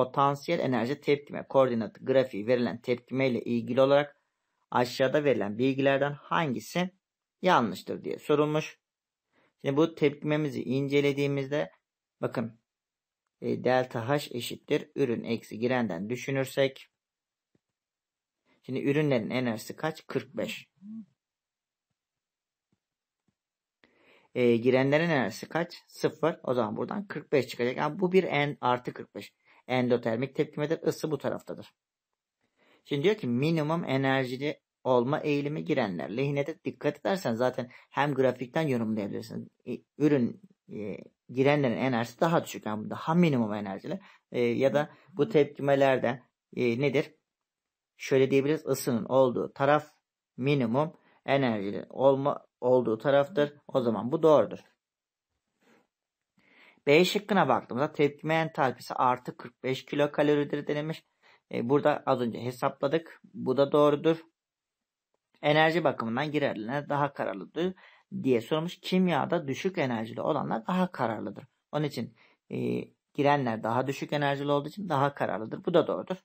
potansiyel enerji tepkime koordinat grafiği verilen tepkime ile ilgili olarak aşağıda verilen bilgilerden hangisi yanlıştır diye sorulmuş. Şimdi bu tepkimemizi incelediğimizde bakın e, delta H eşittir ürün eksi girenden düşünürsek şimdi ürünlerin enerjisi kaç? 45. E, girenlerin enerjisi kaç? 0. O zaman buradan 45 çıkacak. Yani bu bir n artı 45 endotermik tepkimedir. Isı bu taraftadır. Şimdi diyor ki minimum enerjili olma eğilimi girenler. Lehine de dikkat edersen zaten hem grafikten yorumlayabilirsin. E, ürün e, girenlerin enerjisi daha düşük. Yani daha minimum enerjili. E, ya da bu tepkimelerde nedir? Şöyle diyebiliriz ısının olduğu taraf minimum enerjili olma olduğu taraftır. O zaman bu doğrudur. D e şıkkına baktığımızda tepkime entalpisi artı 45 kilokaloridir denilmiş. E, burada az önce hesapladık. Bu da doğrudur. Enerji bakımından girerliler daha kararlıdır diye sormuş. Kimyada düşük enerjili olanlar daha kararlıdır. Onun için e, girenler daha düşük enerjili olduğu için daha kararlıdır. Bu da doğrudur.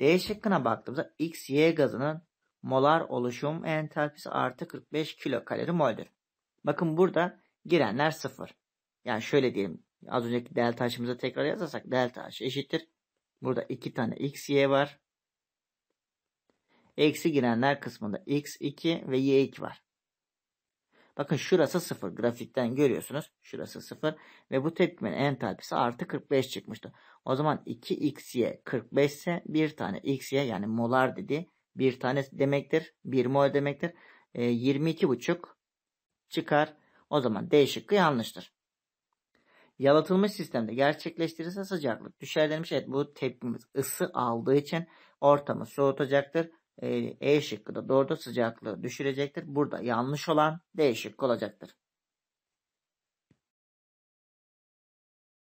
D şıkkına baktığımızda X, Y gazının molar oluşum entalpisi artı 45 kilokalori moldür. Bakın burada girenler sıfır. Yani şöyle diyelim. Az önceki delta h'ımıza tekrar yazarsak delta h eşittir. Burada iki tane x, y var. Eksi girenler kısmında x2 ve y2 var. Bakın şurası 0. Grafikten görüyorsunuz. Şurası 0. Ve bu tepkimenin entalpisi artı 45 çıkmıştı. O zaman 2xy 45 ise bir tane xy yani molar dedi. Bir tane demektir. bir mol demektir. E, 22,5 çıkar. O zaman D şıkkı yanlıştır yalıtılmış sistemde gerçekleştirirse sıcaklık düşer demiş. Evet bu tepkimiz ısı aldığı için ortamı soğutacaktır. E, e şıkkı da doğru da sıcaklığı düşürecektir. Burada yanlış olan D şıkkı olacaktır.